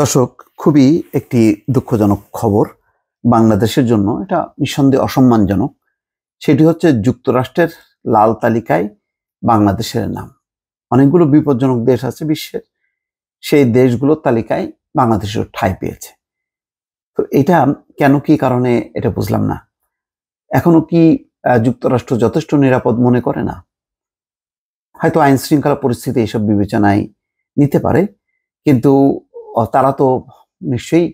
দর্শক খুবই একটি দুঃখজনক খবর বাংলাদেশের জন্য এটা নিঃসন্দেহে অসম্মানজনক সেটি হচ্ছে যুক্তরাষ্ট্রের লাল তালিকায় বাংলাদেশের নাম অনেকগুলো বিপজ্জনক দেশ আছে বিশ্বের সেই দেশগুলোর তালিকায় বাংলাদেশের ঠাঁই পেয়েছে তো এটা কেন কি কারণে এটা বুঝলাম না এখনো কি যুক্তরাষ্ট্র যথেষ্ট নিরাপদ মনে করে না হয়তো আইন শৃঙ্খলা পরিস্থিতি এসব বিবেচনায় নিতে পারে কিন্তু তারা তো নিশ্চয়ই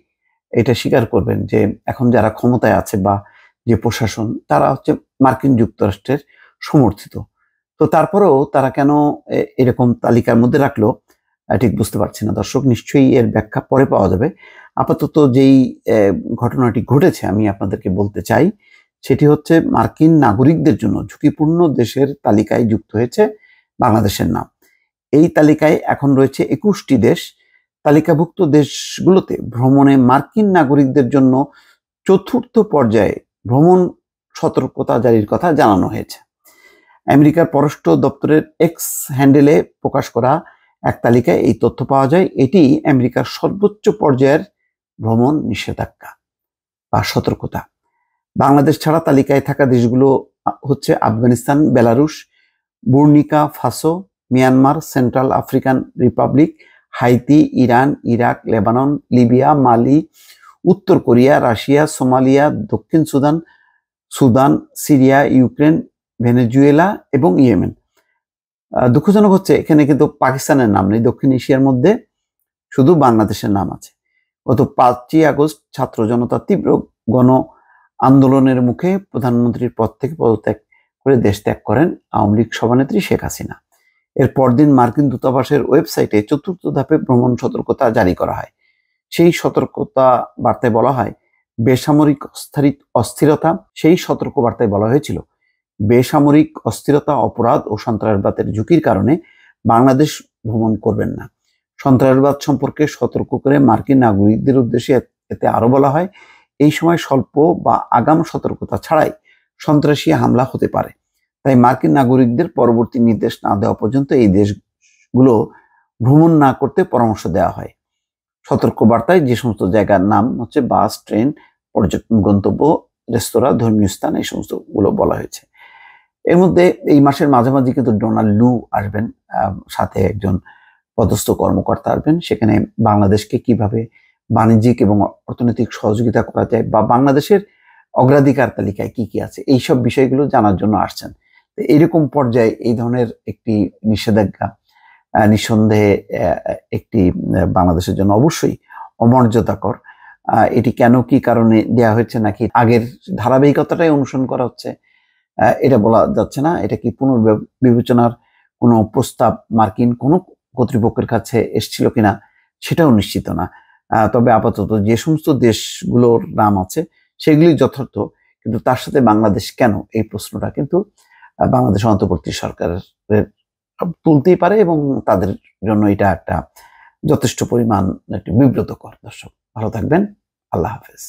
এটা স্বীকার করবেন যে এখন যারা ক্ষমতায় আছে বা যে প্রশাসন তারা হচ্ছে মার্কিন যুক্তরাষ্ট্রের সমর্থিত তো তারপরেও তারা কেন এরকম তালিকার মধ্যে রাখলো ঠিক বুঝতে পারছি না দর্শক নিশ্চয়ই এর ব্যাখ্যা পরে পাওয়া যাবে আপাতত যেই ঘটনাটি ঘটেছে আমি আপনাদেরকে বলতে চাই সেটি হচ্ছে মার্কিন নাগরিকদের জন্য ঝুঁকিপূর্ণ দেশের তালিকায় যুক্ত হয়েছে বাংলাদেশের নাম এই তালিকায় এখন রয়েছে একুশটি দেশ তালিকাভুক্ত দেশগুলোতে ভ্রমণে মার্কিন নাগরিকদের জন্য চতুর্থ পর্যায়ে ভ্রমণ সতর্কতা জারির কথা জানানো হয়েছে আমেরিকার পররাষ্ট্র দপ্তরের এক্স হ্যান্ডেলে প্রকাশ করা এক তালিকায় এই তথ্য পাওয়া যায় এটি আমেরিকার সর্বোচ্চ পর্যায়ের ভ্রমণ নিষেধাজ্ঞা বা সতর্কতা বাংলাদেশ ছাড়া তালিকায় থাকা দেশগুলো হচ্ছে Afghanistan Belarus Burkina Faso Myanmar Central African Republic Haiti Iran Iraq Lebanon Libya Mali উত্তর কোরিয়া রাশিয়া সোমালিয়া দক্ষিণ Sudan Sudan Syria Ukraine Venezuela এবং ইয়েমেন দুঃখজনক হচ্ছে এখানে কিন্তু পাকিস্তানের নাম নেই দক্ষিণ এশিয়ার মধ্যে শুধু বাংলাদেশের নাম আছে গত পাঁচই আগস্ট ছাত্র জনতা তীব্র গণ আন্দোলনের মুখে প্রধানমন্ত্রীর পদ থেকে পদত্যাগ করে দেশ ত্যাগ করেন আওয়ামী লীগ সভানেত্রী শেখ হাসিনা এর পরদিন মার্কিন দূতাবাসের ওয়েবসাইটে চতুর্থ ধাপে ভ্রমণ সতর্কতা জারি করা হয় সেই সতর্কতা বার্তায় বলা হয় বেসামরিক অস্থিরতা সেই সতর্ক বার্তায় বলা হয়েছিল বেসামরিক অস্থিরতা অপরাধ ও সন্ত্রাসবাদের ঝুঁকির কারণে বাংলাদেশ ভ্রমণ করবেন না সন্ত্রাসবাদ সম্পর্কে সতর্ক করে মার্কিন নাগরিকদের উদ্দেশ্যে এতে আরও বলা হয় এই সময় স্বল্প বা আগাম সতর্কতা ছাড়াই সন্ত্রাসী হামলা হতে পারে তাই মার্কিন নাগরিকদের পরবর্তী নির্দেশ না দেওয়া পর্যন্ত এই দেশগুলো ভ্রমণ না করতে পরামর্শ দেওয়া হয় সতর্কবার্তায় যে সমস্ত জায়গার নাম হচ্ছে বাস ট্রেন পর্যটন গন্তব্য রেস্তোরাঁ ধর্মীয় স্থান এই সমস্তগুলো বলা হয়েছে এর মধ্যে এই মাসের মাঝামাঝি কিন্তু ডোনাল্ড লু আসবেন সাথে একজন পদস্থ কর্মকর্তা আসবেন সেখানে বাংলাদেশকে কিভাবে বাণিজ্যিক এবং অর্থনৈতিক সহযোগিতা করা যায় বা বাংলাদেশের অগ্রাধিকার তালিকায় কি কি আছে এই সব বিষয়গুলো জানার জন্য আসছেন এরকম পর্যায়ে এই ধরনের একটি নিষেধাজ্ঞা নিঃসন্দেহে একটি বাংলাদেশের জন্য অবশ্যই অমর্যাদাকর এটি কেন কি কারণে দেয়া হয়েছে নাকি আগের ধারাবাহিকতাটাই অনুসরণ করা হচ্ছে এটা বলা যাচ্ছে না এটা কি পুনর্বিবেচনার কোনো প্রস্তাব মার্কিন কোনো কর্তৃপক্ষের কাছে এসছিল কিনা সেটাও নিশ্চিত না তবে আপাতত যে সমস্ত দেশগুলোর নাম আছে সেগুলি যথার্থ কিন্তু তার সাথে বাংলাদেশ কেন এই প্রশ্নটা কিন্তু বাংলাদেশ অন্তর্বর্তী সরকারের তুলতেই পারে এবং তাদের জন্য এটা একটা যথেষ্ট পরিমাণ একটি বিব্রতকর দর্শক ভালো থাকবেন আল্লাহ হাফেজ